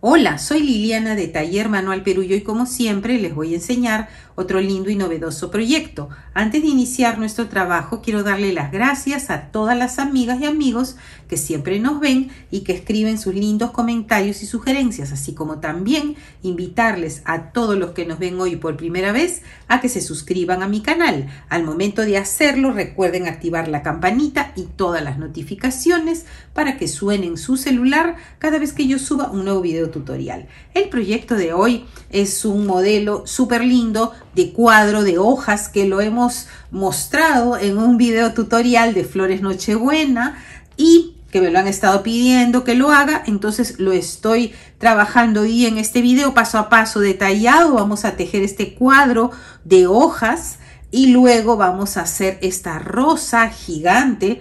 Hola, soy Liliana de Taller Manual Perú y hoy como siempre les voy a enseñar otro lindo y novedoso proyecto. Antes de iniciar nuestro trabajo, quiero darle las gracias a todas las amigas y amigos que siempre nos ven y que escriben sus lindos comentarios y sugerencias, así como también invitarles a todos los que nos ven hoy por primera vez a que se suscriban a mi canal. Al momento de hacerlo, recuerden activar la campanita y todas las notificaciones para que suenen su celular cada vez que yo suba un nuevo video tutorial. El proyecto de hoy es un modelo súper lindo de cuadro de hojas que lo hemos mostrado en un video tutorial de Flores Nochebuena y que me lo han estado pidiendo que lo haga, entonces lo estoy trabajando y en este video paso a paso detallado vamos a tejer este cuadro de hojas y luego vamos a hacer esta rosa gigante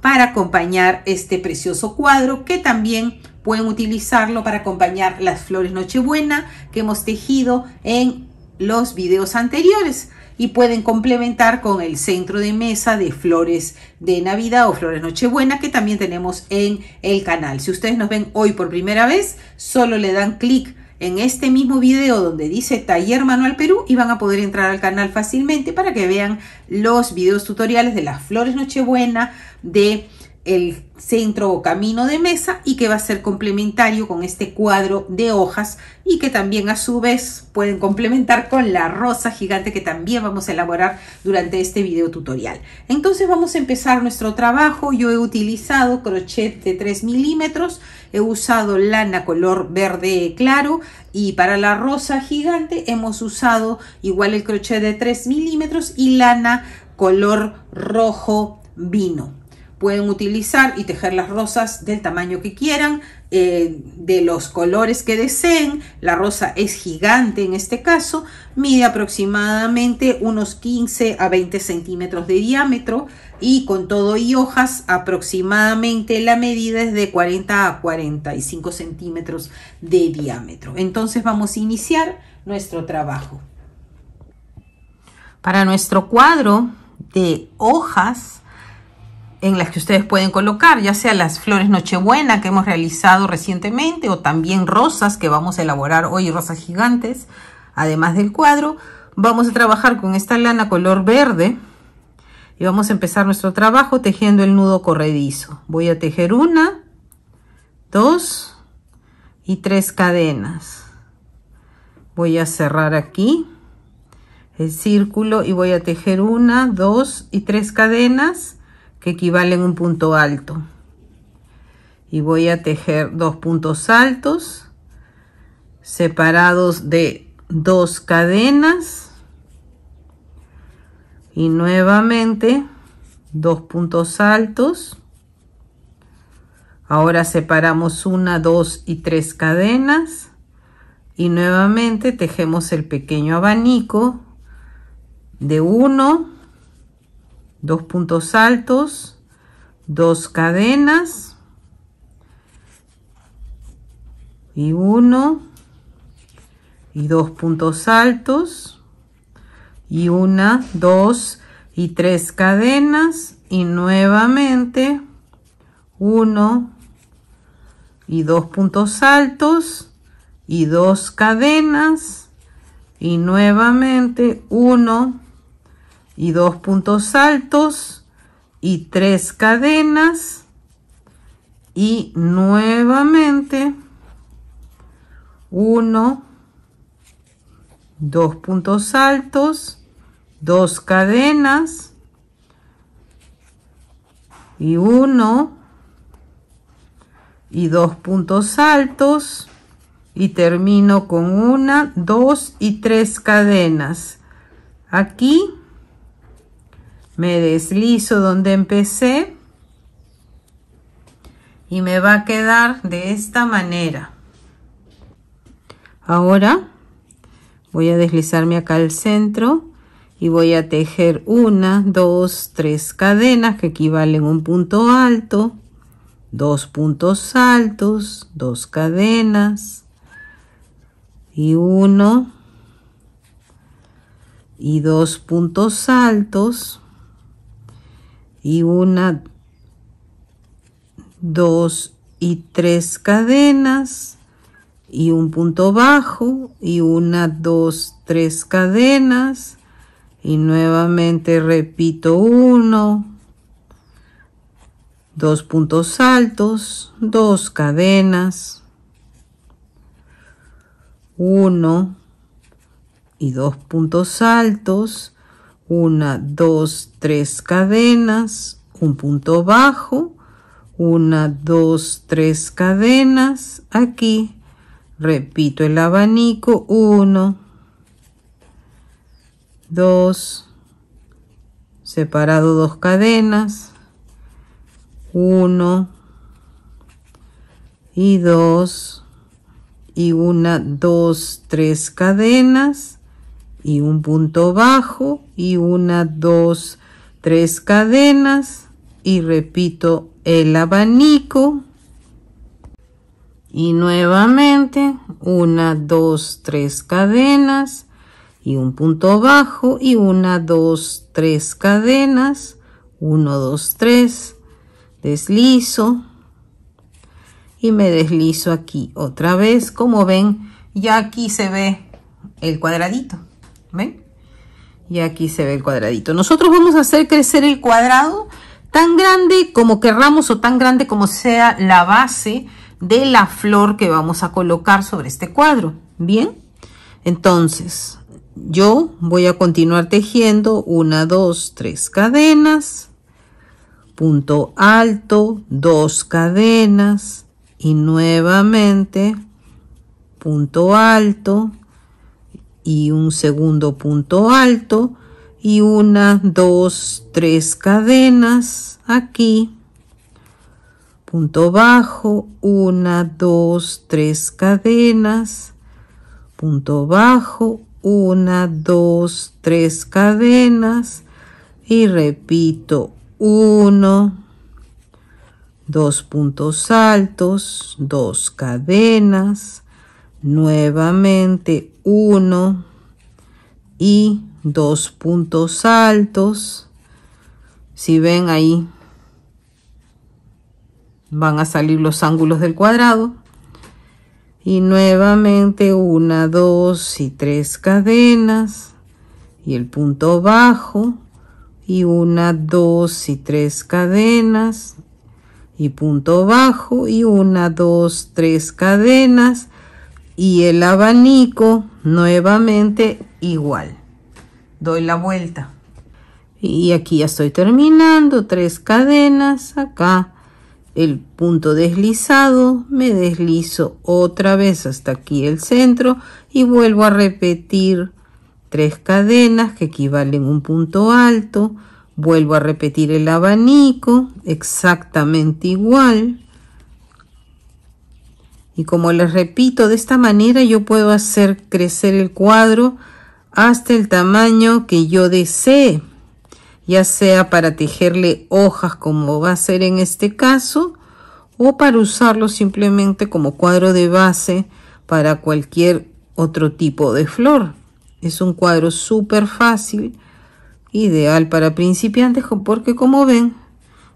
para acompañar este precioso cuadro que también pueden utilizarlo para acompañar las flores nochebuena que hemos tejido en los videos anteriores y pueden complementar con el centro de mesa de flores de Navidad o flores Nochebuena que también tenemos en el canal. Si ustedes nos ven hoy por primera vez, solo le dan clic en este mismo video donde dice Taller Manual Perú y van a poder entrar al canal fácilmente para que vean los videos tutoriales de las flores Nochebuena, de el centro o camino de mesa y que va a ser complementario con este cuadro de hojas y que también a su vez pueden complementar con la rosa gigante que también vamos a elaborar durante este video tutorial. Entonces vamos a empezar nuestro trabajo. Yo he utilizado crochet de 3 milímetros, he usado lana color verde claro y para la rosa gigante hemos usado igual el crochet de 3 milímetros y lana color rojo vino pueden utilizar y tejer las rosas del tamaño que quieran, eh, de los colores que deseen. La rosa es gigante en este caso, mide aproximadamente unos 15 a 20 centímetros de diámetro y con todo y hojas aproximadamente la medida es de 40 a 45 centímetros de diámetro. Entonces vamos a iniciar nuestro trabajo. Para nuestro cuadro de hojas en las que ustedes pueden colocar, ya sea las flores Nochebuena que hemos realizado recientemente o también rosas que vamos a elaborar hoy, rosas gigantes, además del cuadro. Vamos a trabajar con esta lana color verde y vamos a empezar nuestro trabajo tejiendo el nudo corredizo. Voy a tejer una, dos y tres cadenas. Voy a cerrar aquí el círculo y voy a tejer una, dos y tres cadenas que equivalen a un punto alto. Y voy a tejer dos puntos altos separados de dos cadenas. Y nuevamente dos puntos altos. Ahora separamos una, dos y tres cadenas. Y nuevamente tejemos el pequeño abanico de uno dos puntos altos, dos cadenas y uno y dos puntos altos y una, dos y tres cadenas y nuevamente uno y dos puntos altos y dos cadenas y nuevamente uno y dos puntos altos y tres cadenas y nuevamente uno dos puntos altos dos cadenas y uno y dos puntos altos y termino con una dos y tres cadenas aquí me deslizo donde empecé y me va a quedar de esta manera ahora voy a deslizarme acá al centro y voy a tejer una dos tres cadenas que equivalen a un punto alto dos puntos altos dos cadenas y uno y dos puntos altos y una, dos y tres cadenas y un punto bajo y una, dos, tres cadenas y nuevamente repito uno, dos puntos altos, dos cadenas, uno y dos puntos altos una, dos, tres cadenas, un punto bajo, una, dos, tres cadenas, aquí, repito el abanico, uno dos separado dos cadenas, uno y dos y una, dos, tres cadenas y un punto bajo, y una, dos, tres cadenas y repito el abanico y nuevamente una, dos, tres cadenas y un punto bajo y una, dos, tres cadenas, uno, dos, tres, deslizo y me deslizo aquí otra vez, como ven, ya aquí se ve el cuadradito, ¿ven? Y aquí se ve el cuadradito. Nosotros vamos a hacer crecer el cuadrado tan grande como querramos o tan grande como sea la base de la flor que vamos a colocar sobre este cuadro. Bien, entonces yo voy a continuar tejiendo una, dos, tres cadenas, punto alto, dos cadenas y nuevamente punto alto, y un segundo punto alto y una, dos, tres cadenas aquí. Punto bajo, una, dos, tres cadenas. Punto bajo, una, dos, tres cadenas. Y repito, uno, dos puntos altos, dos cadenas. Nuevamente 1 y dos puntos altos. Si ven ahí van a salir los ángulos del cuadrado. Y nuevamente una, dos y tres cadenas. Y el punto bajo. Y una, dos y tres cadenas. Y punto bajo. Y una, dos, tres cadenas y el abanico nuevamente igual doy la vuelta y aquí ya estoy terminando tres cadenas acá el punto deslizado me deslizo otra vez hasta aquí el centro y vuelvo a repetir tres cadenas que equivalen un punto alto vuelvo a repetir el abanico exactamente igual y como les repito, de esta manera yo puedo hacer crecer el cuadro hasta el tamaño que yo desee, ya sea para tejerle hojas como va a ser en este caso, o para usarlo simplemente como cuadro de base para cualquier otro tipo de flor. Es un cuadro súper fácil, ideal para principiantes, porque como ven,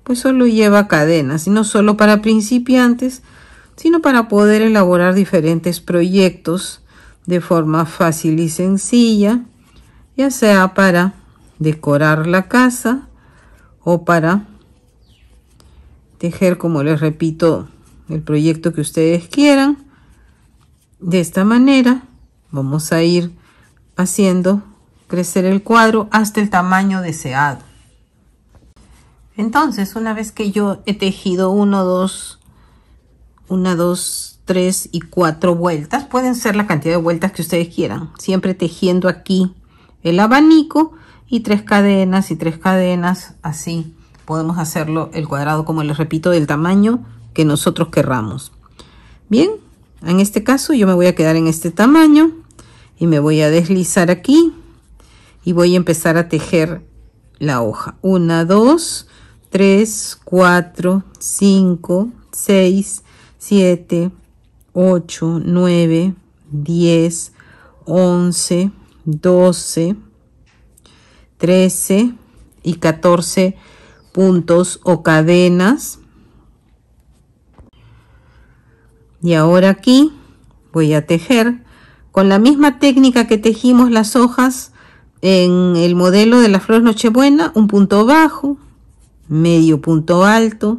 pues solo lleva cadenas, y no solo para principiantes, sino para poder elaborar diferentes proyectos de forma fácil y sencilla, ya sea para decorar la casa o para tejer, como les repito, el proyecto que ustedes quieran. De esta manera vamos a ir haciendo crecer el cuadro hasta el tamaño deseado. Entonces, una vez que yo he tejido uno, dos, una, dos, tres y cuatro vueltas. Pueden ser la cantidad de vueltas que ustedes quieran. Siempre tejiendo aquí el abanico y tres cadenas y tres cadenas. Así podemos hacerlo el cuadrado, como les repito, del tamaño que nosotros querramos. Bien, en este caso yo me voy a quedar en este tamaño y me voy a deslizar aquí y voy a empezar a tejer la hoja. una dos tres cuatro cinco seis 7, 8, 9, 10, 11, 12, 13 y 14 puntos o cadenas. Y ahora aquí voy a tejer con la misma técnica que tejimos las hojas en el modelo de la flor nochebuena, un punto bajo, medio punto alto,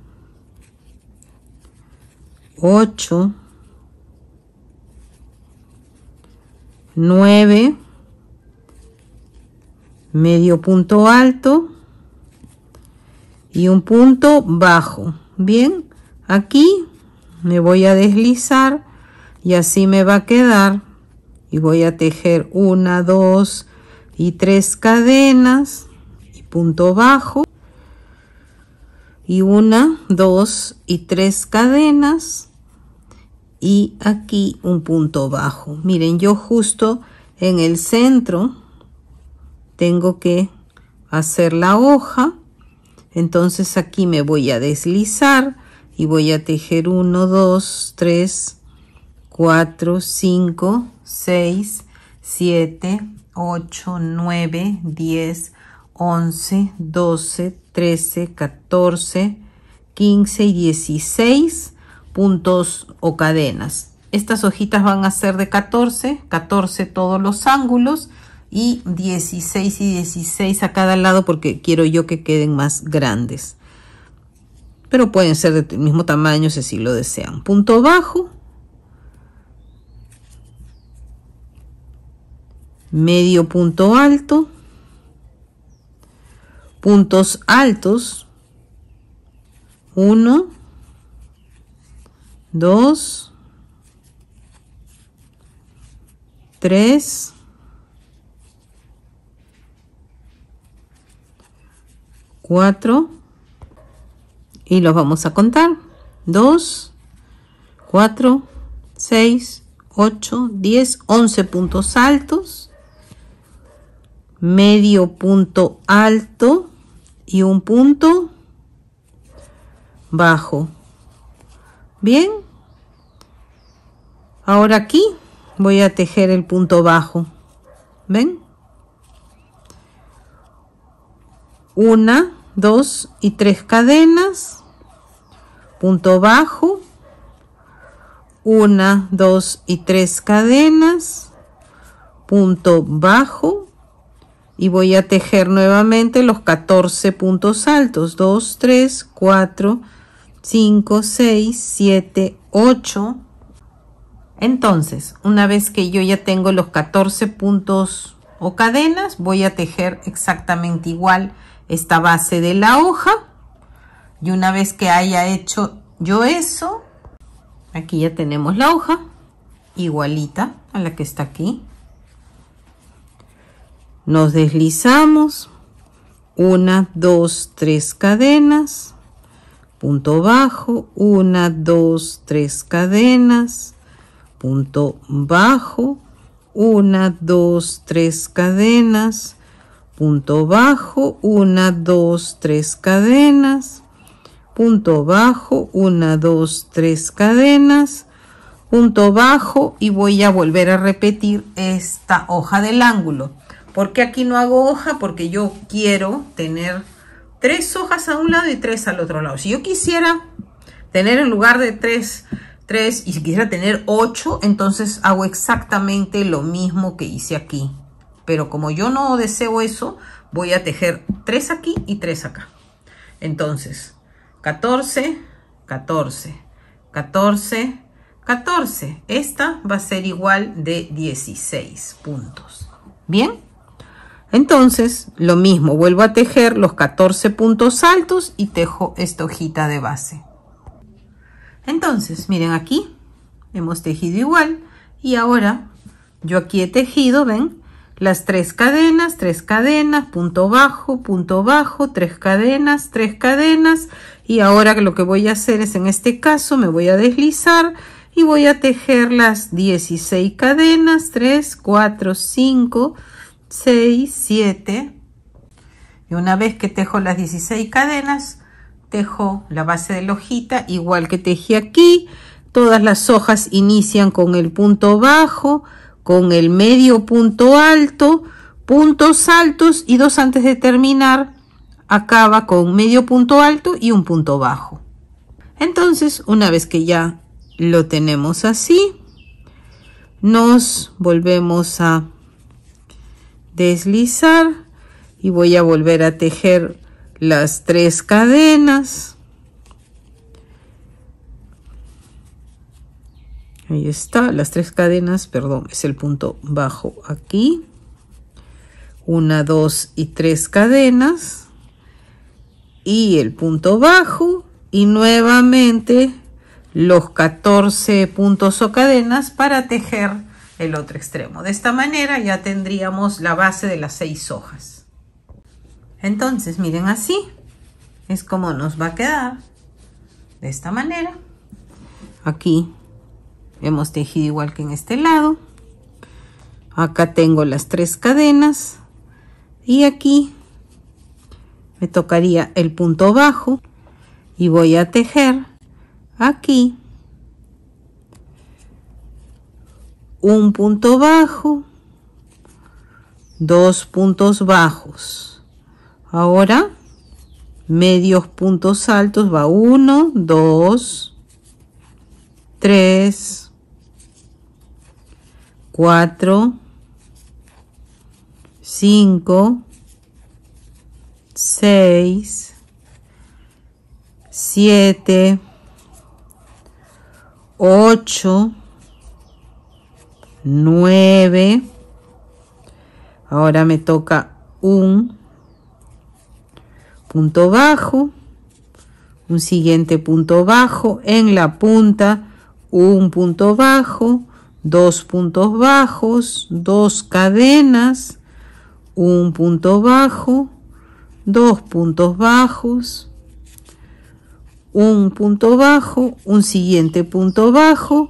8, 9, medio punto alto y un punto bajo. Bien, aquí me voy a deslizar y así me va a quedar y voy a tejer una, dos y tres cadenas y punto bajo y una, dos y tres cadenas y aquí un punto bajo. Miren, yo justo en el centro tengo que hacer la hoja. Entonces aquí me voy a deslizar y voy a tejer 1, 2, 3, 4, 5, 6, 7, 8, 9, 10, 11, 12, 13, 14, 15 y 16 puntos o cadenas. Estas hojitas van a ser de 14, 14 todos los ángulos y 16 y 16 a cada lado porque quiero yo que queden más grandes. Pero pueden ser del mismo tamaño si lo desean. Punto bajo. Medio punto alto. Puntos altos. 1, 2, 3, 4 y los vamos a contar. 2, 4, 6, 8, 10, 11 puntos altos, medio punto alto y un punto bajo. Bien. Ahora aquí voy a tejer el punto bajo. ¿Ven? Una, dos y tres cadenas. Punto bajo. Una, dos y tres cadenas. Punto bajo. Y voy a tejer nuevamente los 14 puntos altos. 2, 3, 4, 5. 5, 6, 7, 8. Entonces, una vez que yo ya tengo los 14 puntos o cadenas, voy a tejer exactamente igual esta base de la hoja. Y una vez que haya hecho yo eso, aquí ya tenemos la hoja, igualita a la que está aquí. Nos deslizamos, una, dos, tres cadenas punto bajo, una, dos, tres cadenas, punto bajo, una, dos, tres cadenas, punto bajo, una, dos, tres cadenas, punto bajo, una, dos, tres cadenas, punto bajo y voy a volver a repetir esta hoja del ángulo. porque aquí no hago hoja? Porque yo quiero tener tres hojas a un lado y tres al otro lado. Si yo quisiera tener en lugar de tres, tres y si quisiera tener ocho, entonces hago exactamente lo mismo que hice aquí. Pero como yo no deseo eso, voy a tejer tres aquí y tres acá. Entonces, 14, 14, 14, 14. Esta va a ser igual de 16 puntos. ¿Bien? Entonces, lo mismo, vuelvo a tejer los 14 puntos altos y tejo esta hojita de base. Entonces, miren aquí, hemos tejido igual y ahora yo aquí he tejido, ven, las tres cadenas, tres cadenas, punto bajo, punto bajo, tres cadenas, tres cadenas y ahora lo que voy a hacer es en este caso me voy a deslizar y voy a tejer las 16 cadenas, 3, 4, 5, 6, 7. Y una vez que tejo las 16 cadenas, tejo la base de la hojita, igual que tejí aquí. Todas las hojas inician con el punto bajo, con el medio punto alto, puntos altos y dos antes de terminar acaba con medio punto alto y un punto bajo. Entonces, una vez que ya lo tenemos así, nos volvemos a deslizar y voy a volver a tejer las tres cadenas ahí está las tres cadenas perdón es el punto bajo aquí una dos y tres cadenas y el punto bajo y nuevamente los 14 puntos o cadenas para tejer el otro extremo. De esta manera ya tendríamos la base de las seis hojas. Entonces, miren así, es como nos va a quedar. De esta manera. Aquí hemos tejido igual que en este lado. Acá tengo las tres cadenas. Y aquí me tocaría el punto bajo. Y voy a tejer aquí un punto bajo, dos puntos bajos. Ahora, medios puntos altos va 1, 2, 3, 4, 5, 6, 7, 8, 9. Ahora me toca un punto bajo, un siguiente punto bajo, en la punta un punto bajo, dos puntos bajos, dos cadenas, un punto bajo, dos puntos bajos, un punto bajo, un siguiente punto bajo,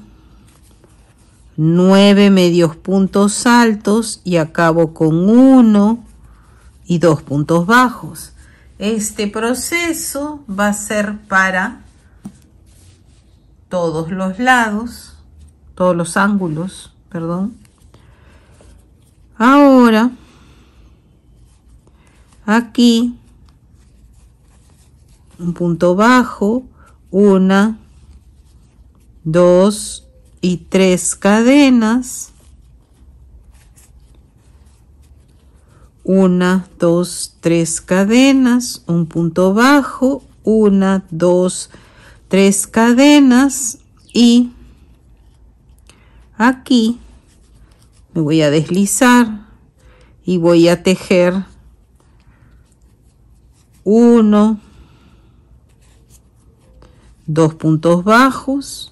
nueve medios puntos altos y acabo con uno y dos puntos bajos. Este proceso va a ser para todos los lados, todos los ángulos, perdón. Ahora, aquí, un punto bajo, una dos y tres cadenas. Una, dos, tres cadenas, un punto bajo, una, dos, tres cadenas y aquí me voy a deslizar y voy a tejer uno, dos puntos bajos,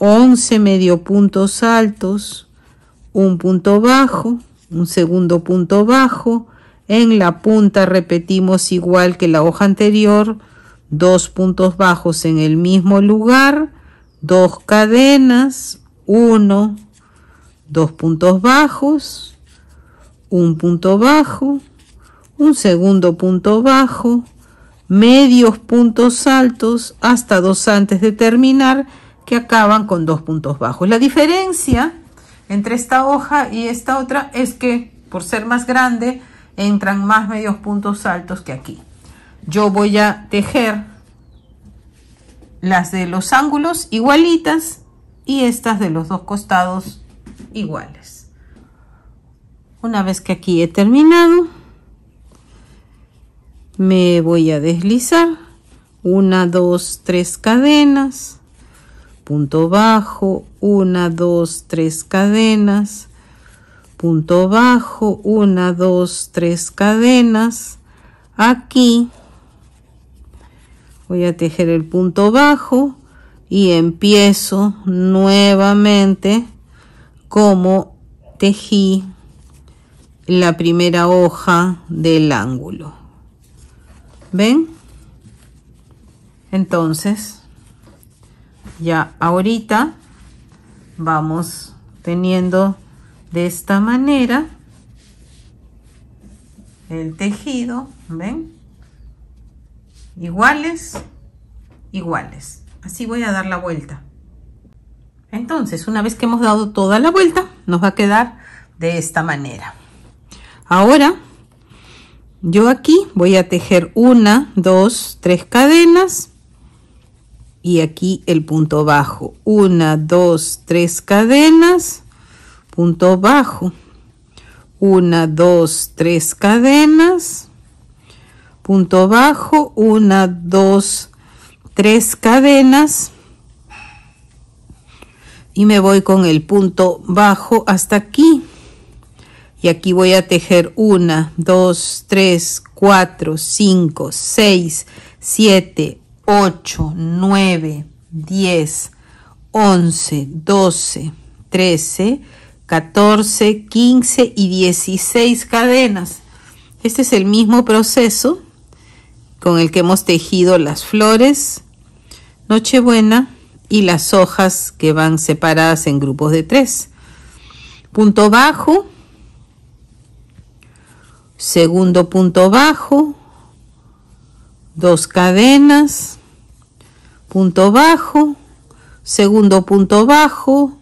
11 medio puntos altos, un punto bajo, un segundo punto bajo, en la punta repetimos igual que la hoja anterior, dos puntos bajos en el mismo lugar, dos cadenas, uno, dos puntos bajos, un punto bajo, un segundo punto bajo, medios puntos altos hasta dos antes de terminar que acaban con dos puntos bajos. La diferencia entre esta hoja y esta otra es que por ser más grande entran más medios puntos altos que aquí. Yo voy a tejer las de los ángulos igualitas y estas de los dos costados iguales. Una vez que aquí he terminado, me voy a deslizar una, dos, tres cadenas punto bajo, una, dos, tres cadenas, punto bajo, una, dos, tres cadenas. Aquí voy a tejer el punto bajo y empiezo nuevamente como tejí la primera hoja del ángulo. ¿Ven? Entonces, ya ahorita vamos teniendo de esta manera el tejido ven iguales iguales así voy a dar la vuelta entonces una vez que hemos dado toda la vuelta nos va a quedar de esta manera ahora yo aquí voy a tejer una dos tres cadenas y aquí el punto bajo. Una, dos, tres cadenas, punto bajo. Una, dos, tres cadenas, punto bajo. Una, dos, tres cadenas. Y me voy con el punto bajo hasta aquí. Y aquí voy a tejer una, dos, tres, cuatro, cinco, seis, siete, 8, 9, 10, 11, 12, 13, 14, 15 y 16 cadenas. Este es el mismo proceso con el que hemos tejido las flores, nochebuena y las hojas que van separadas en grupos de 3. Punto bajo, segundo punto bajo, dos cadenas, punto bajo, segundo punto bajo,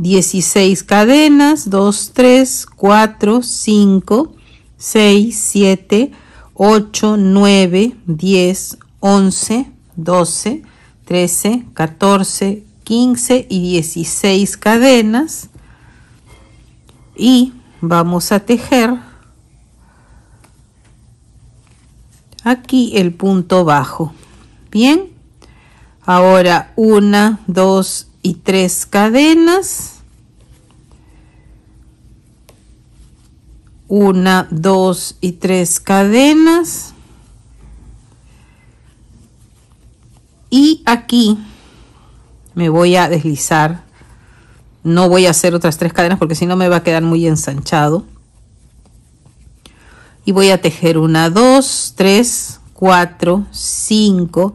16 cadenas, 2, 3, 4, 5, 6, 7, 8, 9, 10, 11, 12, 13, 14, 15 y 16 cadenas y vamos a tejer aquí el punto bajo bien Ahora una, dos y tres cadenas. Una, dos y tres cadenas. Y aquí me voy a deslizar. No voy a hacer otras tres cadenas porque si no me va a quedar muy ensanchado. Y voy a tejer una, dos, tres, cuatro, cinco,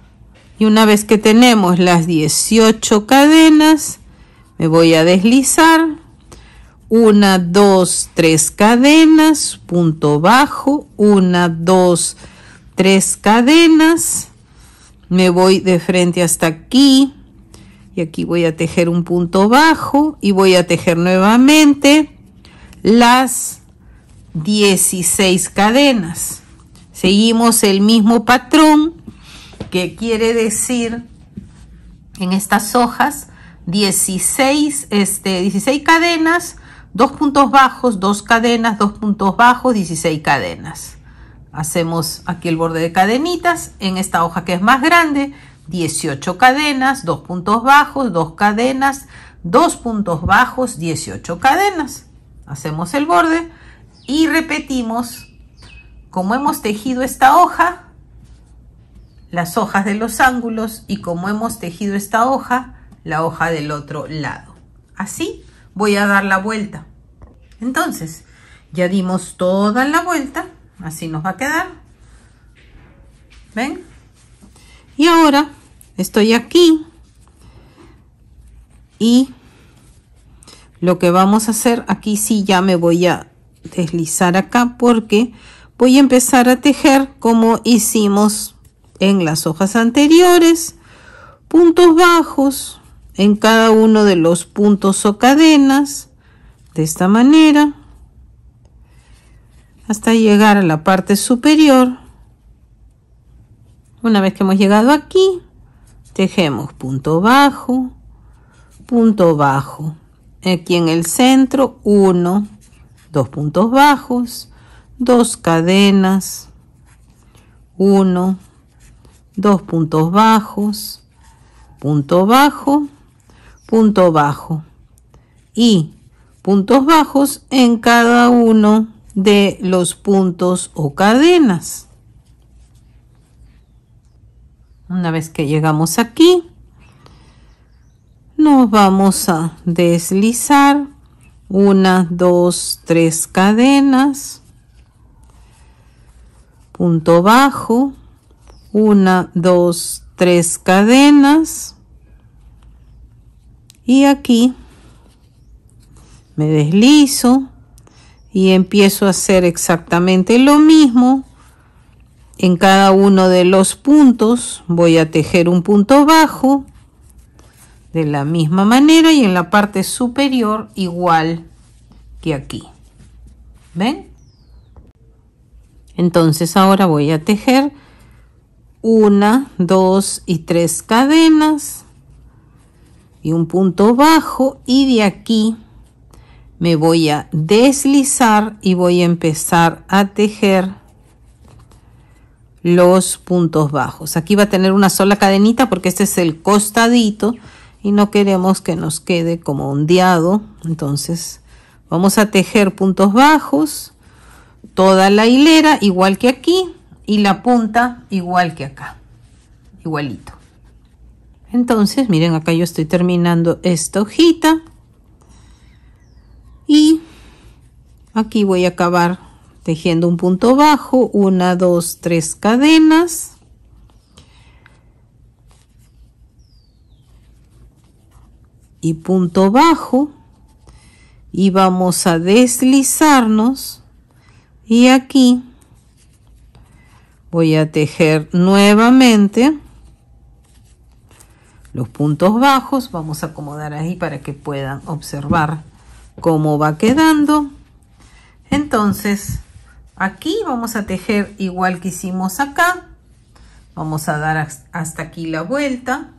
Y una vez que tenemos las 18 cadenas, me voy a deslizar. Una, dos, tres cadenas, punto bajo. Una, dos, tres cadenas. Me voy de frente hasta aquí. Y aquí voy a tejer un punto bajo y voy a tejer nuevamente las 16 cadenas. Seguimos el mismo patrón que quiere decir en estas hojas 16, este, 16 cadenas, dos puntos bajos, dos cadenas, dos puntos bajos, 16 cadenas. Hacemos aquí el borde de cadenitas en esta hoja que es más grande, 18 cadenas, dos puntos bajos, dos cadenas, dos puntos bajos, 18 cadenas. Hacemos el borde y repetimos como hemos tejido esta hoja, las hojas de los ángulos y como hemos tejido esta hoja, la hoja del otro lado. Así voy a dar la vuelta. Entonces, ya dimos toda la vuelta, así nos va a quedar. ¿Ven? Y ahora estoy aquí y lo que vamos a hacer aquí sí ya me voy a deslizar acá porque voy a empezar a tejer como hicimos en las hojas anteriores, puntos bajos en cada uno de los puntos o cadenas, de esta manera, hasta llegar a la parte superior. Una vez que hemos llegado aquí, tejemos punto bajo, punto bajo. Aquí en el centro, uno, dos puntos bajos, dos cadenas, uno, dos puntos bajos, punto bajo, punto bajo y puntos bajos en cada uno de los puntos o cadenas. Una vez que llegamos aquí, nos vamos a deslizar una, dos, tres cadenas, punto bajo, una, dos, tres cadenas. Y aquí me deslizo y empiezo a hacer exactamente lo mismo. En cada uno de los puntos voy a tejer un punto bajo de la misma manera y en la parte superior igual que aquí. ¿Ven? Entonces ahora voy a tejer una, dos y tres cadenas y un punto bajo y de aquí me voy a deslizar y voy a empezar a tejer los puntos bajos. Aquí va a tener una sola cadenita porque este es el costadito y no queremos que nos quede como ondeado. Entonces vamos a tejer puntos bajos toda la hilera igual que aquí y la punta igual que acá igualito entonces miren acá yo estoy terminando esta hojita y aquí voy a acabar tejiendo un punto bajo una dos tres cadenas y punto bajo y vamos a deslizarnos y aquí voy a tejer nuevamente los puntos bajos vamos a acomodar ahí para que puedan observar cómo va quedando entonces aquí vamos a tejer igual que hicimos acá vamos a dar hasta aquí la vuelta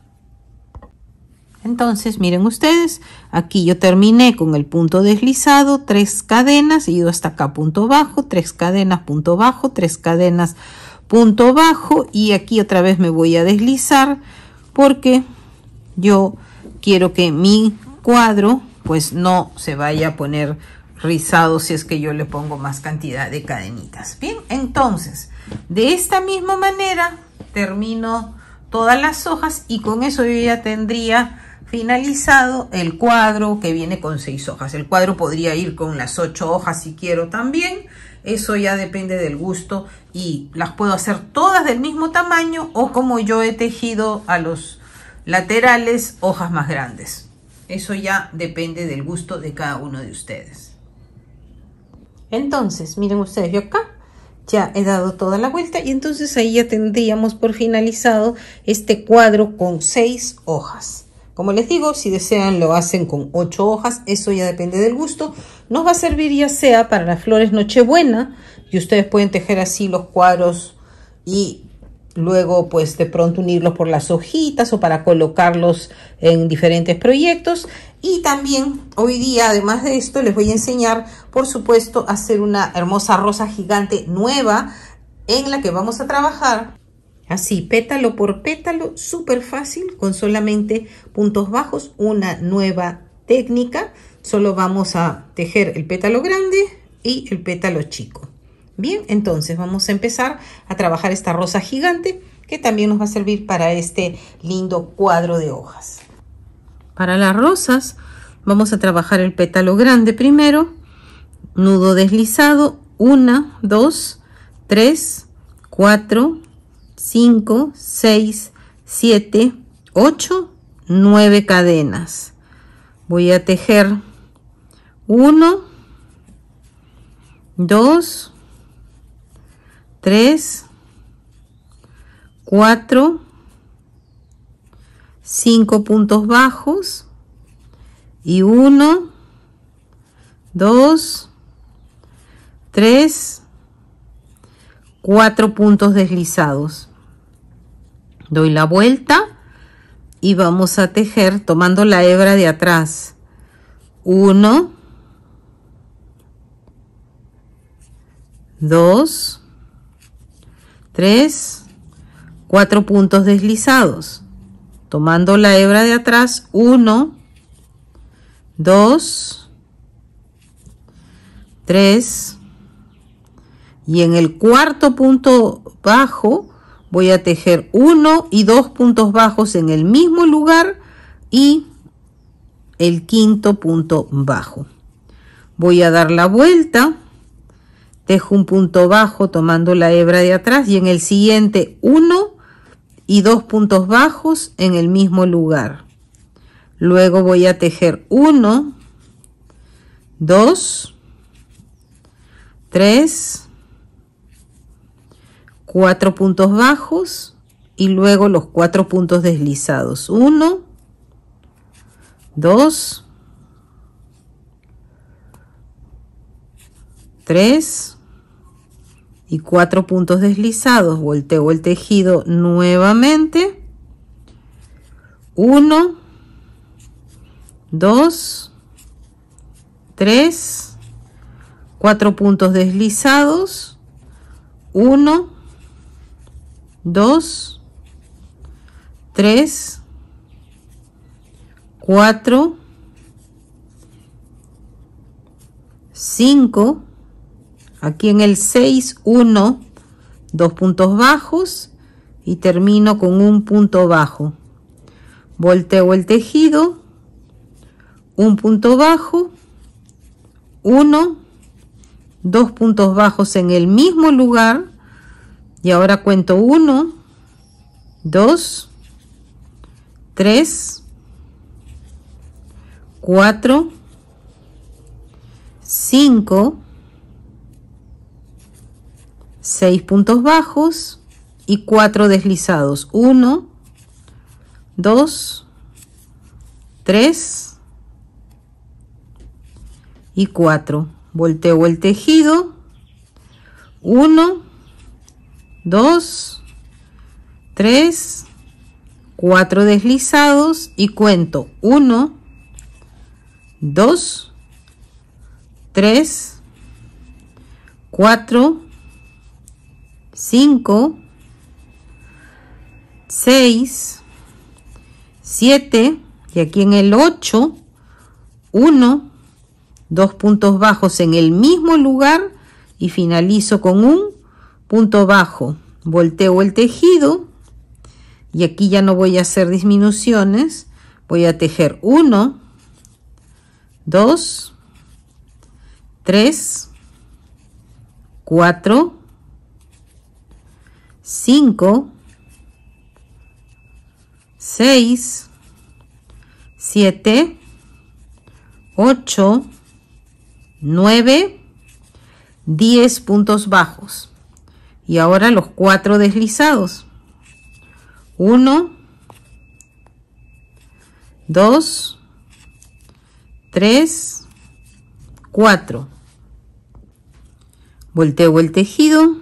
entonces miren ustedes aquí yo terminé con el punto deslizado tres cadenas y hasta acá punto bajo tres cadenas punto bajo tres cadenas punto bajo y aquí otra vez me voy a deslizar porque yo quiero que mi cuadro pues no se vaya a poner rizado si es que yo le pongo más cantidad de cadenitas. Bien, entonces de esta misma manera termino todas las hojas y con eso yo ya tendría finalizado el cuadro que viene con seis hojas. El cuadro podría ir con las ocho hojas si quiero también eso ya depende del gusto y las puedo hacer todas del mismo tamaño o como yo he tejido a los laterales hojas más grandes. Eso ya depende del gusto de cada uno de ustedes. Entonces, miren ustedes, yo acá ya he dado toda la vuelta y entonces ahí ya tendríamos por finalizado este cuadro con seis hojas. Como les digo, si desean lo hacen con ocho hojas, eso ya depende del gusto, nos va a servir ya sea para las flores nochebuena y ustedes pueden tejer así los cuadros y luego pues de pronto unirlos por las hojitas o para colocarlos en diferentes proyectos y también hoy día además de esto les voy a enseñar por supuesto hacer una hermosa rosa gigante nueva en la que vamos a trabajar así pétalo por pétalo súper fácil con solamente puntos bajos una nueva técnica Solo vamos a tejer el pétalo grande y el pétalo chico. Bien, entonces vamos a empezar a trabajar esta rosa gigante que también nos va a servir para este lindo cuadro de hojas. Para las rosas vamos a trabajar el pétalo grande primero, nudo deslizado, 1, 2, 3, 4, 5, 6, 7, 8, 9 cadenas. Voy a tejer 1, 2, 3, 4, 5 puntos bajos y 1, 2, 3, 4 puntos deslizados. Doy la vuelta y vamos a tejer tomando la hebra de atrás. 1, 2, 3, 4 puntos deslizados. Tomando la hebra de atrás, 1, 2, 3. Y en el cuarto punto bajo voy a tejer 1 y 2 puntos bajos en el mismo lugar y el quinto punto bajo. Voy a dar la vuelta tejo un punto bajo tomando la hebra de atrás y en el siguiente uno y dos puntos bajos en el mismo lugar. Luego voy a tejer uno dos tres cuatro puntos bajos y luego los cuatro puntos deslizados. uno dos tres y cuatro puntos deslizados. Volteo el tejido nuevamente. 1, 2, 3, 4 puntos deslizados, 1, 2, 3, 4, 5, Aquí en el 6, 1, dos puntos bajos y termino con un punto bajo. Volteo el tejido, un punto bajo, 1, dos puntos bajos en el mismo lugar y ahora cuento 1, 2, 3, 4, 5, 6 puntos bajos y 4 deslizados. 1, 2, 3 y 4. Volteo el tejido. 1, 2, 3, 4 deslizados y cuento 1, 2, 3, 4, 5, 6, 7 y aquí en el 8, 1, 2 puntos bajos en el mismo lugar y finalizo con un punto bajo. Volteo el tejido y aquí ya no voy a hacer disminuciones. Voy a tejer 1, 2, 3, 4, 5, 6, 7, 8, 9, 10 puntos bajos. Y ahora los cuatro deslizados. 1, 2, 3, 4. Volteo el tejido.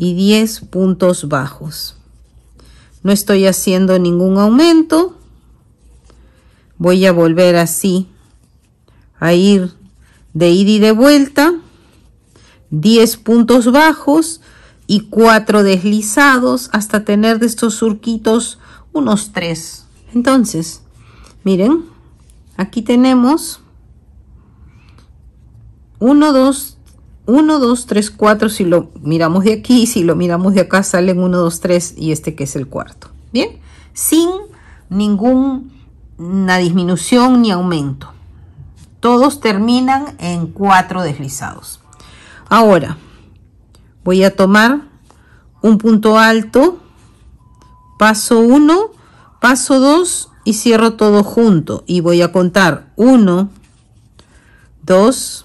y 10 puntos bajos. No estoy haciendo ningún aumento. Voy a volver así a ir de ida y de vuelta. 10 puntos bajos y 4 deslizados hasta tener de estos surquitos unos 3. Entonces, miren, aquí tenemos 1, 2, 1, 2, 3, 4, si lo miramos de aquí, si lo miramos de acá, salen 1, 2, 3 y este que es el cuarto. Bien, sin ninguna disminución ni aumento. Todos terminan en 4 deslizados. Ahora, voy a tomar un punto alto, paso 1, paso 2 y cierro todo junto. Y voy a contar 1, 2,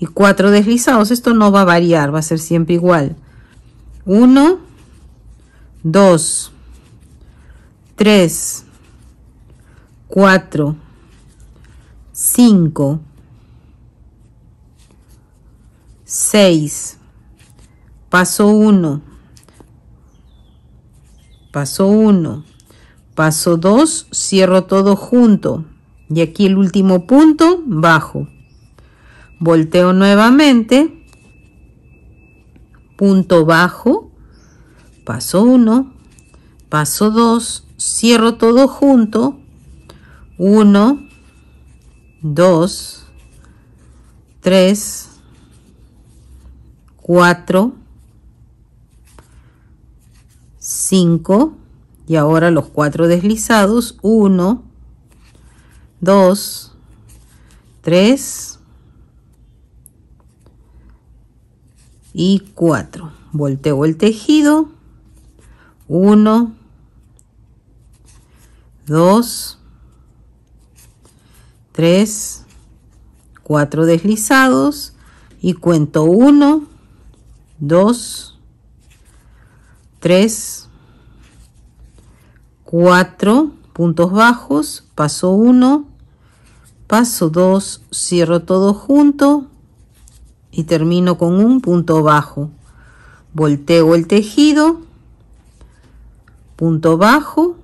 y 4 deslizados. Esto no va a variar, va a ser siempre igual. 1, 2, 3, 4, 5, 6, paso 1, paso 1, paso 2, cierro todo junto y aquí el último punto, bajo volteo nuevamente, punto bajo, paso 1, paso 2, cierro todo junto, 1, 2, 3, 4, 5 y ahora los cuatro deslizados 1 2 3 y 4 volteo el tejido 1 2 3 4 deslizados y cuento 1 2 3 4 puntos bajos paso 1 paso 2 cierro todo junto y termino con un punto bajo volteo el tejido punto bajo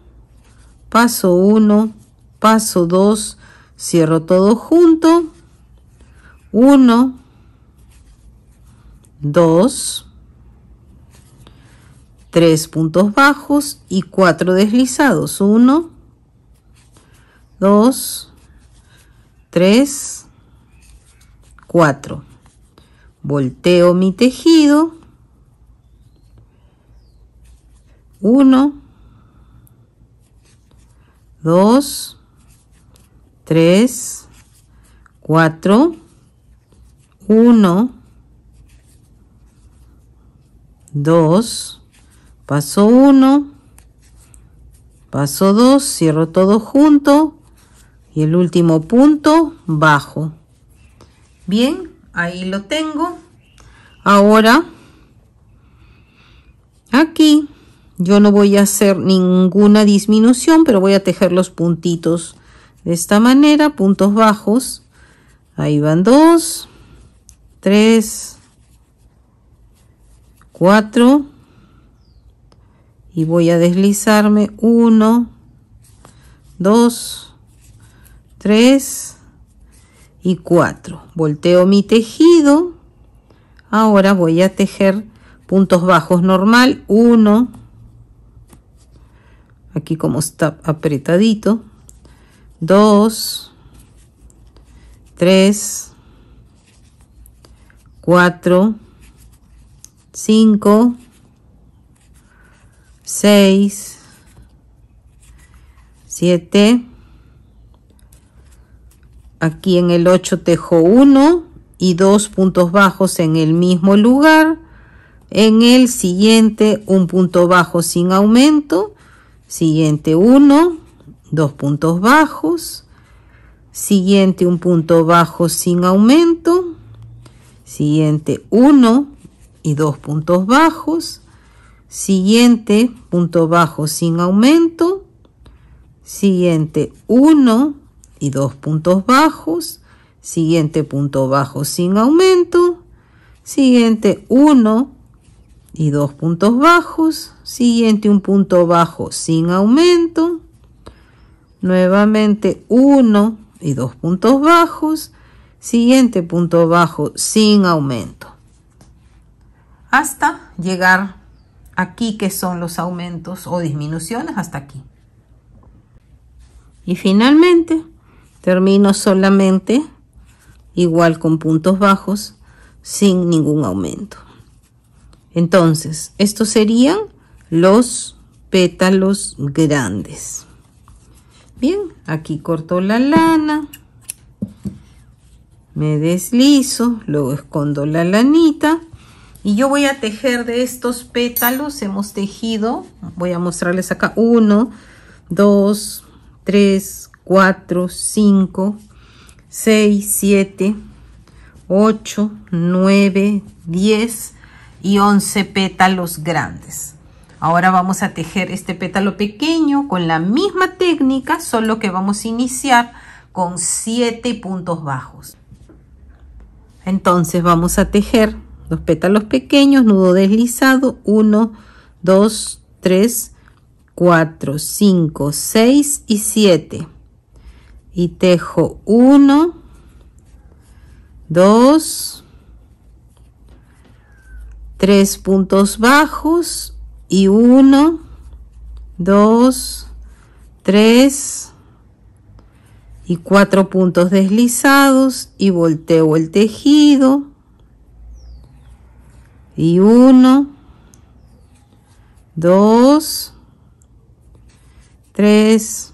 paso 1 paso 2 cierro todo junto 1 2 3 puntos bajos y 4 deslizados 1 2 3 4 volteo mi tejido, 1, 2, 3, 4, 1, 2, paso 1, paso 2, cierro todo junto y el último punto bajo. Bien, ahí lo tengo ahora aquí yo no voy a hacer ninguna disminución pero voy a tejer los puntitos de esta manera puntos bajos ahí van dos tres cuatro y voy a deslizarme uno dos tres y 4. Volteo mi tejido. Ahora voy a tejer puntos bajos normal. 1. Aquí como está apretadito. 2. 3. 4. 5. 6. 7. Aquí en el 8 tejo 1 y 2 puntos bajos en el mismo lugar. En el siguiente un punto bajo sin aumento. Siguiente 1, 2 puntos bajos. Siguiente un punto bajo sin aumento. Siguiente 1 y 2 puntos bajos. Siguiente punto bajo sin aumento. Siguiente 1 y dos puntos bajos, siguiente punto bajo sin aumento, siguiente uno y dos puntos bajos, siguiente un punto bajo sin aumento, nuevamente uno y dos puntos bajos, siguiente punto bajo sin aumento. Hasta llegar aquí que son los aumentos o disminuciones hasta aquí. Y finalmente Termino solamente igual con puntos bajos sin ningún aumento. Entonces, estos serían los pétalos grandes. Bien, aquí corto la lana, me deslizo, luego escondo la lanita y yo voy a tejer de estos pétalos, hemos tejido, voy a mostrarles acá, uno 2, 3, 4, 5, 6, 7, 8, 9, 10 y 11 pétalos grandes. Ahora vamos a tejer este pétalo pequeño con la misma técnica, solo que vamos a iniciar con 7 puntos bajos. Entonces vamos a tejer los pétalos pequeños, nudo deslizado, 1, 2, 3, 4, 5, 6 y 7 y tejo 1, 2, 3 puntos bajos y 1, 2, 3 y 4 puntos deslizados y volteo el tejido y 1, 2, 3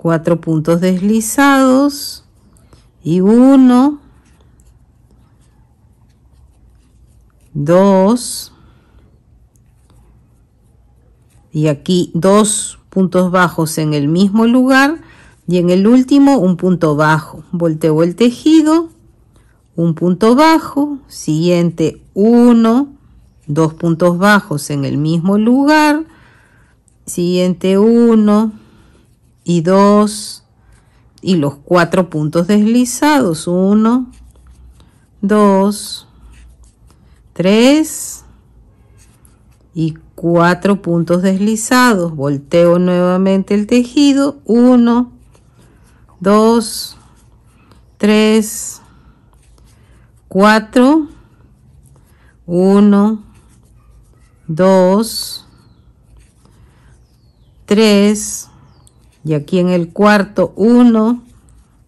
cuatro puntos deslizados y uno, dos, y aquí dos puntos bajos en el mismo lugar y en el último un punto bajo volteo el tejido un punto bajo siguiente uno dos puntos bajos en el mismo lugar siguiente uno y 2 y los cuatro puntos deslizados. 1, 2, 3 y cuatro puntos deslizados. Volteo nuevamente el tejido. 1, 2, 3, 4, 1, 2, 3, y aquí en el cuarto uno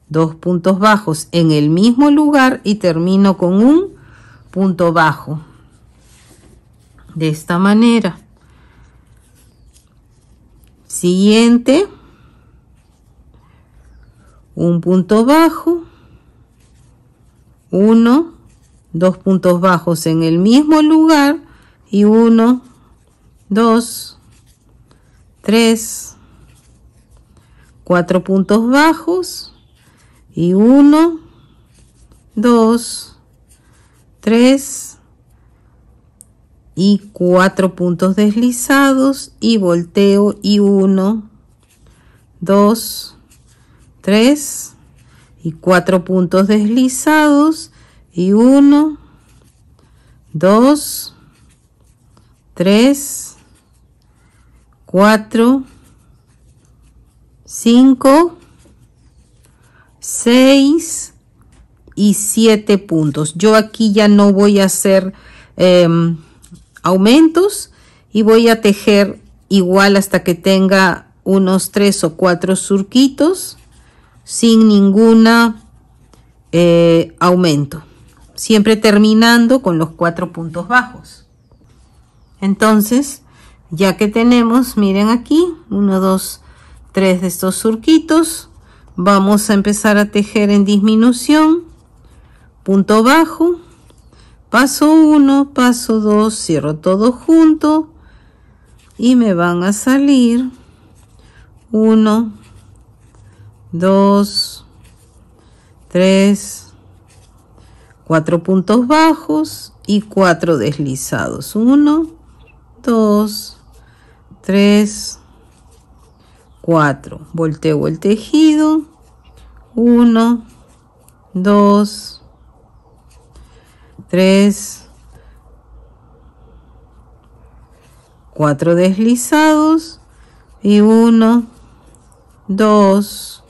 dos puntos bajos en el mismo lugar y termino con un punto bajo. De esta manera. Siguiente. Un punto bajo. Uno. Dos puntos bajos en el mismo lugar. Y uno. Dos. Tres cuatro puntos bajos y 1, 2, 3 y cuatro puntos deslizados y volteo y 1, 2, 3 y 4 puntos deslizados y 1, 2, 3, 4 5, 6 y 7 puntos. Yo aquí ya no voy a hacer em, aumentos y voy a tejer igual hasta que tenga unos 3 o 4 surquitos sin ninguna eh, aumento. Siempre terminando con los 4 puntos bajos. Entonces, ya que tenemos, miren aquí, 1, 2, tres de estos surquitos vamos a empezar a tejer en disminución punto bajo paso 1 paso 2 cierro todo junto y me van a salir 1 2 3 4 puntos bajos y 4 deslizados 1 2 3 4. Volteo el tejido. 1, 2, 3, 4 deslizados y 1, 2,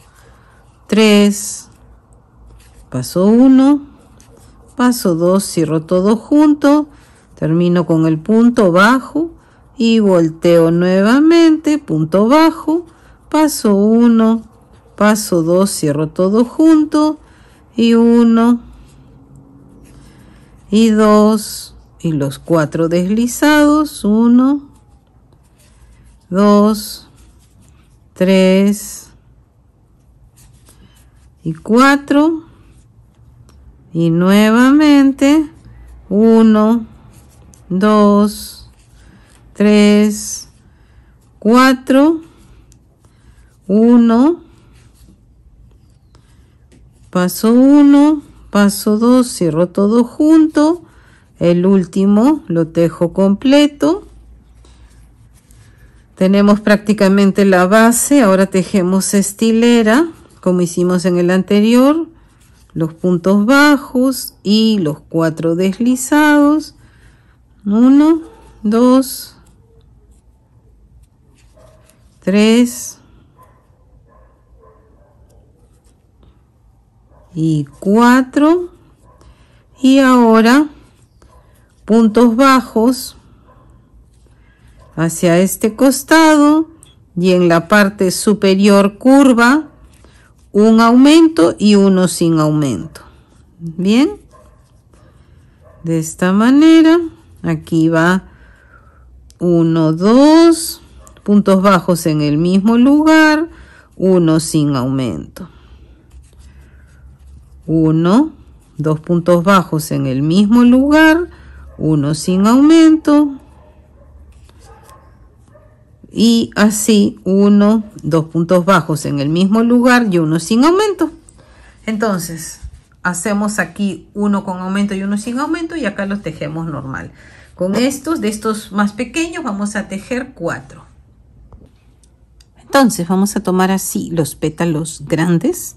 3, paso 1, paso 2, cierro todo junto, termino con el punto bajo y volteo nuevamente, punto bajo, paso 1, paso 2, cierro todo junto y uno y dos y los cuatro deslizados, uno dos tres y cuatro y nuevamente uno dos tres cuatro 1, paso 1, paso 2, cierro todo junto, el último lo tejo completo. Tenemos prácticamente la base, ahora tejemos estilera como hicimos en el anterior, los puntos bajos y los cuatro deslizados. 1, 2, 3, y 4 y ahora puntos bajos hacia este costado y en la parte superior curva un aumento y uno sin aumento bien de esta manera aquí va 1 2 puntos bajos en el mismo lugar uno sin aumento uno, dos puntos bajos en el mismo lugar, uno sin aumento y así uno, dos puntos bajos en el mismo lugar y uno sin aumento. Entonces hacemos aquí uno con aumento y uno sin aumento y acá los tejemos normal. Con estos, de estos más pequeños, vamos a tejer cuatro. Entonces vamos a tomar así los pétalos grandes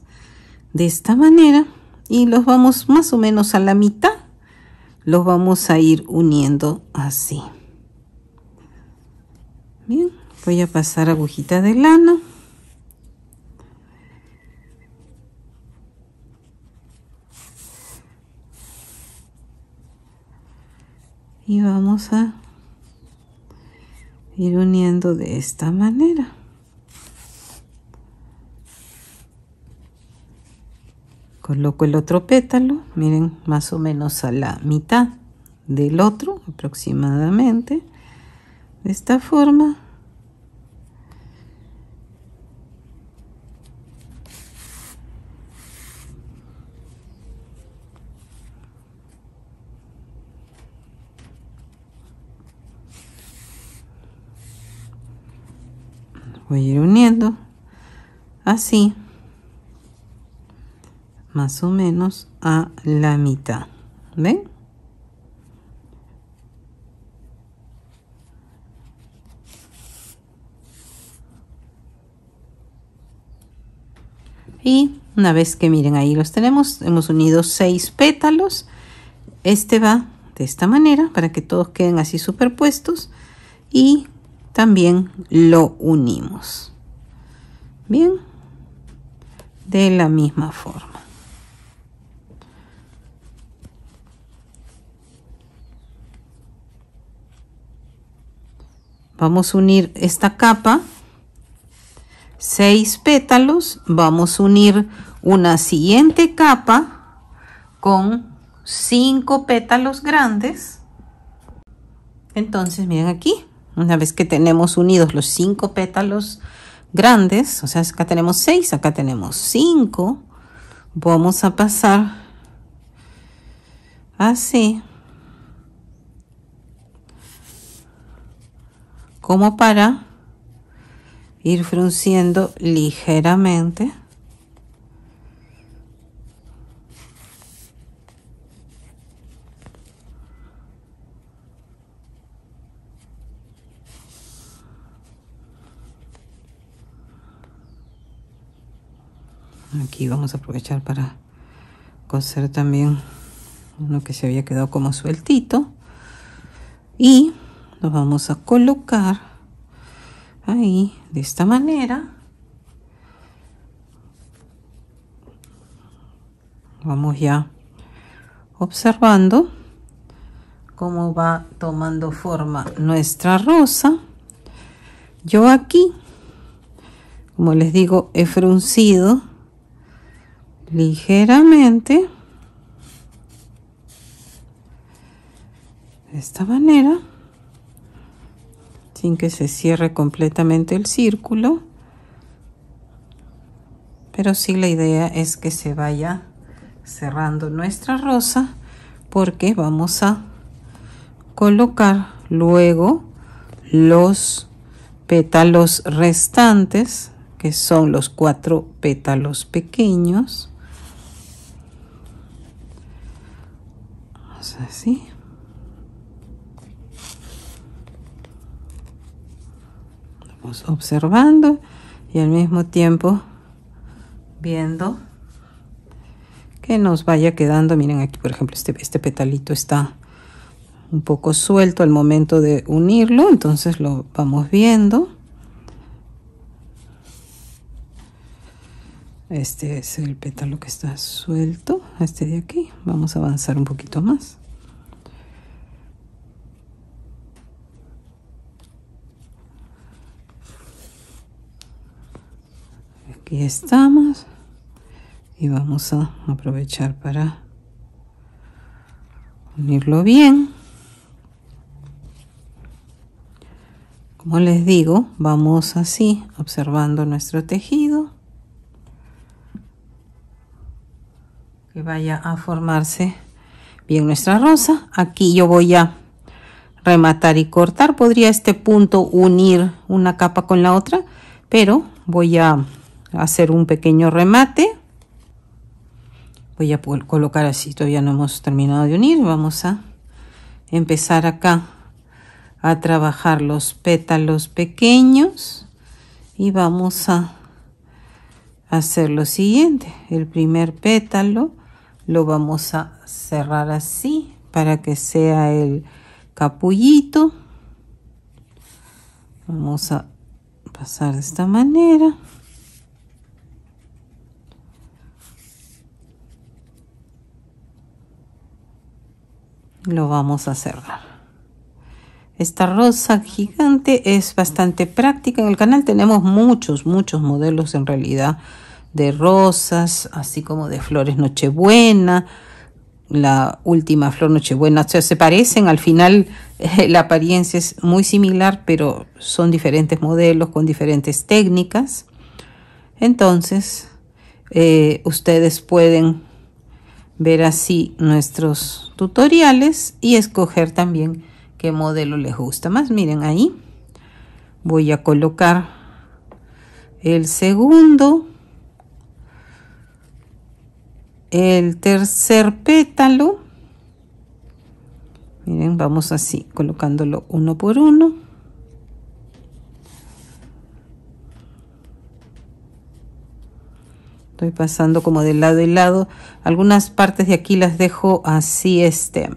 de esta manera y los vamos más o menos a la mitad los vamos a ir uniendo así bien voy a pasar agujita de lana y vamos a ir uniendo de esta manera Coloco el otro pétalo, miren, más o menos a la mitad del otro aproximadamente. De esta forma. Voy a ir uniendo así más o menos a la mitad. ¿Ven? Y una vez que miren ahí los tenemos, hemos unido seis pétalos. Este va de esta manera para que todos queden así superpuestos y también lo unimos. Bien, de la misma forma. Vamos a unir esta capa, seis pétalos, vamos a unir una siguiente capa con cinco pétalos grandes. Entonces, miren aquí, una vez que tenemos unidos los cinco pétalos grandes, o sea, acá tenemos seis, acá tenemos cinco, vamos a pasar así como para ir frunciendo ligeramente aquí vamos a aprovechar para coser también lo que se había quedado como sueltito y lo vamos a colocar ahí de esta manera vamos ya observando cómo va tomando forma nuestra rosa yo aquí como les digo he fruncido ligeramente de esta manera sin que se cierre completamente el círculo pero sí la idea es que se vaya cerrando nuestra rosa porque vamos a colocar luego los pétalos restantes que son los cuatro pétalos pequeños así observando y al mismo tiempo viendo que nos vaya quedando. Miren aquí, por ejemplo, este, este petalito está un poco suelto al momento de unirlo, entonces lo vamos viendo. Este es el pétalo que está suelto, este de aquí. Vamos a avanzar un poquito más. aquí estamos y vamos a aprovechar para unirlo bien como les digo vamos así observando nuestro tejido que vaya a formarse bien nuestra rosa aquí yo voy a rematar y cortar podría este punto unir una capa con la otra pero voy a hacer un pequeño remate. Voy a colocar así, todavía no hemos terminado de unir. Vamos a empezar acá a trabajar los pétalos pequeños y vamos a hacer lo siguiente. El primer pétalo lo vamos a cerrar así para que sea el capullito. Vamos a pasar de esta manera. lo vamos a cerrar. Esta rosa gigante es bastante práctica. En el canal tenemos muchos, muchos modelos en realidad de rosas, así como de flores nochebuena. La última flor nochebuena, o sea, se parecen, al final eh, la apariencia es muy similar, pero son diferentes modelos con diferentes técnicas. Entonces, eh, ustedes pueden ver así nuestros tutoriales y escoger también qué modelo les gusta más. Miren ahí voy a colocar el segundo, el tercer pétalo. Miren, vamos así colocándolo uno por uno. Estoy pasando como de lado y lado. Algunas partes de aquí las dejo así, este,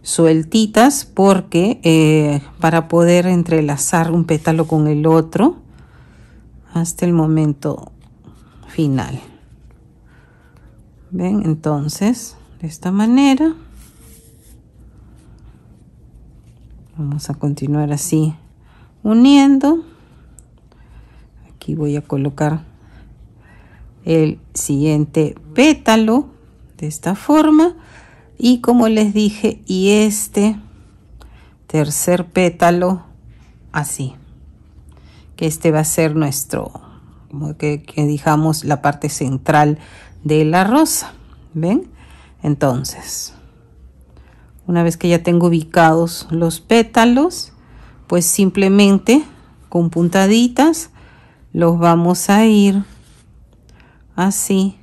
sueltitas porque eh, para poder entrelazar un pétalo con el otro hasta el momento final ven entonces de esta manera vamos a continuar así uniendo aquí voy a colocar el siguiente pétalo de esta forma y como les dije y este tercer pétalo así que este va a ser nuestro que, que la parte central de la rosa ven entonces una vez que ya tengo ubicados los pétalos pues simplemente con puntaditas los vamos a ir así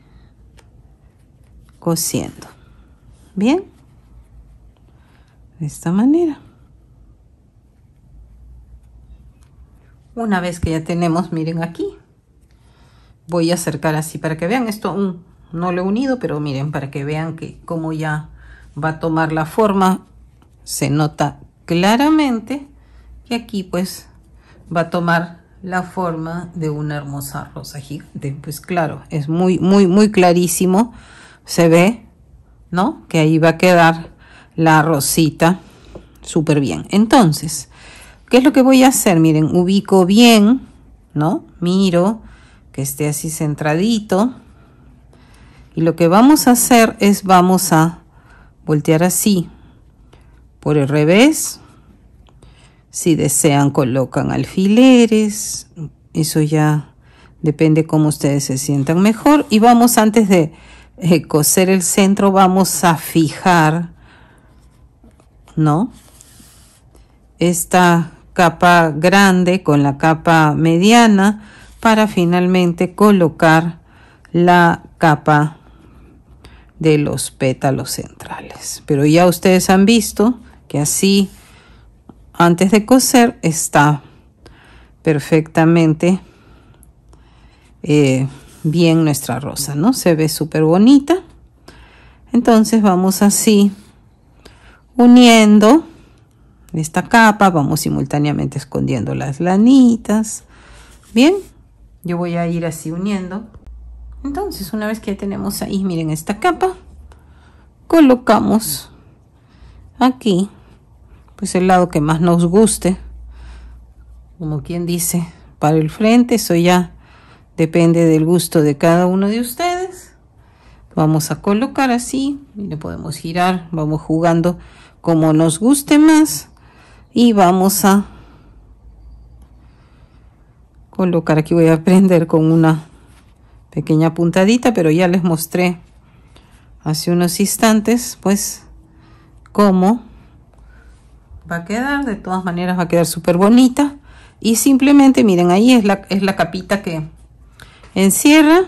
cosiendo. Bien, de esta manera. Una vez que ya tenemos, miren aquí, voy a acercar así para que vean, esto no lo he unido, pero miren, para que vean que como ya va a tomar la forma, se nota claramente y aquí pues va a tomar la forma de una hermosa rosa gigante. Pues claro, es muy, muy, muy clarísimo. Se ve, ¿no? Que ahí va a quedar la rosita súper bien. Entonces, ¿qué es lo que voy a hacer? Miren, ubico bien, ¿no? Miro que esté así centradito. Y lo que vamos a hacer es vamos a voltear así por el revés si desean, colocan alfileres. Eso ya depende cómo ustedes se sientan mejor. Y vamos antes de eh, coser el centro, vamos a fijar, ¿no? Esta capa grande con la capa mediana para finalmente colocar la capa de los pétalos centrales. Pero ya ustedes han visto que así antes de coser está perfectamente eh, bien nuestra rosa, ¿no? Se ve súper bonita. Entonces vamos así uniendo esta capa, vamos simultáneamente escondiendo las lanitas. Bien, yo voy a ir así uniendo. Entonces una vez que tenemos ahí, miren esta capa, colocamos aquí pues el lado que más nos guste. Como quien dice, para el frente, eso ya depende del gusto de cada uno de ustedes. Vamos a colocar así, le podemos girar, vamos jugando como nos guste más y vamos a colocar aquí voy a prender con una pequeña puntadita pero ya les mostré hace unos instantes pues cómo va a quedar, de todas maneras va a quedar súper bonita. Y simplemente, miren, ahí es la, es la capita que encierra.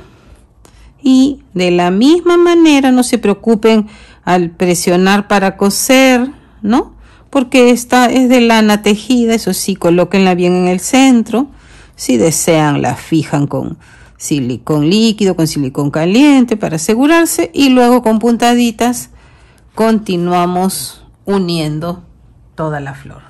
Y de la misma manera, no se preocupen al presionar para coser, ¿no? Porque esta es de lana tejida, eso sí, colóquenla bien en el centro. Si desean, la fijan con silicón líquido, con silicón caliente para asegurarse. Y luego con puntaditas continuamos uniendo toda la flor.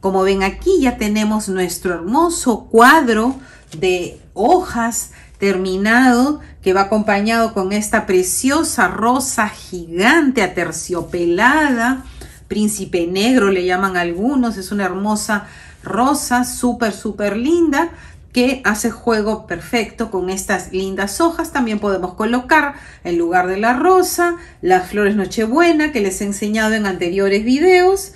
Como ven aquí ya tenemos nuestro hermoso cuadro de hojas terminado que va acompañado con esta preciosa rosa gigante aterciopelada, príncipe negro le llaman algunos, es una hermosa rosa súper súper linda que hace juego perfecto con estas lindas hojas. También podemos colocar en lugar de la rosa, las flores nochebuena que les he enseñado en anteriores videos.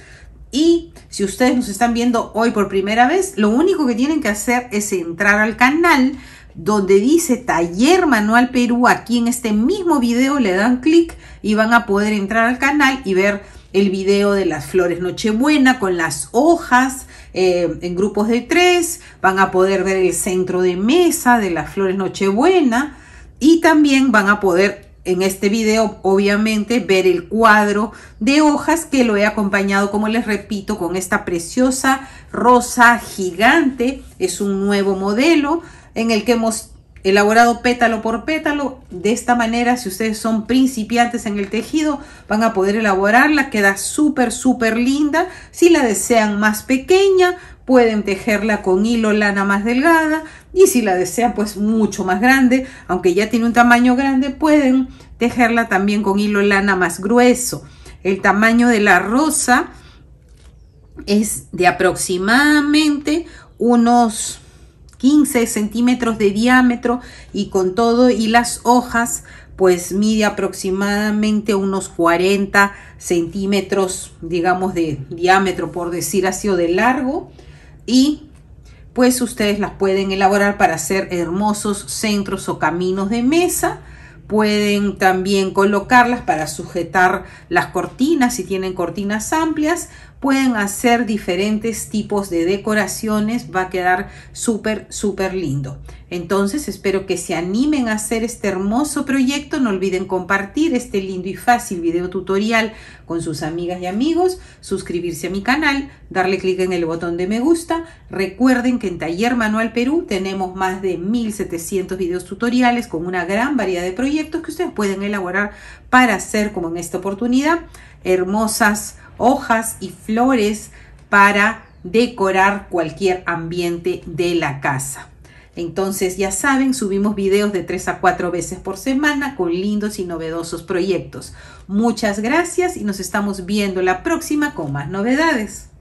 Y si ustedes nos están viendo hoy por primera vez, lo único que tienen que hacer es entrar al canal donde dice Taller Manual Perú. Aquí en este mismo video le dan clic y van a poder entrar al canal y ver el video de las flores nochebuena con las hojas, eh, en grupos de tres, van a poder ver el centro de mesa de las flores Nochebuena y también van a poder en este video obviamente ver el cuadro de hojas que lo he acompañado como les repito con esta preciosa rosa gigante es un nuevo modelo en el que hemos elaborado pétalo por pétalo. De esta manera, si ustedes son principiantes en el tejido, van a poder elaborarla. Queda súper, súper linda. Si la desean más pequeña, pueden tejerla con hilo lana más delgada. Y si la desean, pues mucho más grande, aunque ya tiene un tamaño grande, pueden tejerla también con hilo lana más grueso. El tamaño de la rosa es de aproximadamente unos 15 centímetros de diámetro y con todo y las hojas pues mide aproximadamente unos 40 centímetros digamos de diámetro por decir así o de largo y pues ustedes las pueden elaborar para hacer hermosos centros o caminos de mesa pueden también colocarlas para sujetar las cortinas si tienen cortinas amplias Pueden hacer diferentes tipos de decoraciones, va a quedar súper, súper lindo. Entonces espero que se animen a hacer este hermoso proyecto. No olviden compartir este lindo y fácil video tutorial con sus amigas y amigos, suscribirse a mi canal, darle clic en el botón de me gusta. Recuerden que en Taller Manual Perú tenemos más de 1700 videos tutoriales con una gran variedad de proyectos que ustedes pueden elaborar para hacer como en esta oportunidad hermosas hojas y flores para decorar cualquier ambiente de la casa. Entonces ya saben, subimos videos de tres a cuatro veces por semana con lindos y novedosos proyectos. Muchas gracias y nos estamos viendo la próxima con más novedades.